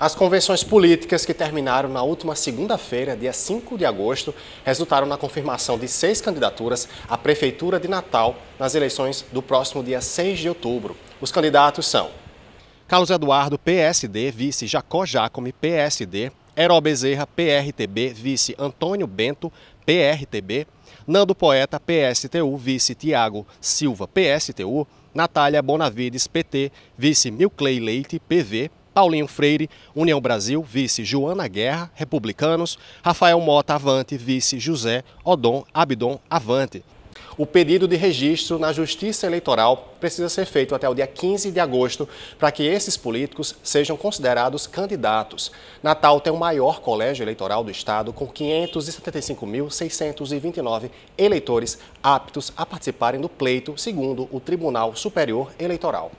As convenções políticas que terminaram na última segunda-feira, dia 5 de agosto, resultaram na confirmação de seis candidaturas à Prefeitura de Natal nas eleições do próximo dia 6 de outubro. Os candidatos são Carlos Eduardo, PSD, vice Jacó Jacome, PSD, Heró Bezerra, PRTB, vice Antônio Bento, PRTB, Nando Poeta, PSTU, vice Tiago Silva, PSTU, Natália Bonavides, PT, vice Milclei Leite, PV, Paulinho Freire, União Brasil, vice Joana Guerra, Republicanos, Rafael Mota Avante, vice José Odon Abdon Avante. O pedido de registro na Justiça Eleitoral precisa ser feito até o dia 15 de agosto para que esses políticos sejam considerados candidatos. Natal tem o maior colégio eleitoral do estado, com 575.629 eleitores aptos a participarem do pleito, segundo o Tribunal Superior Eleitoral.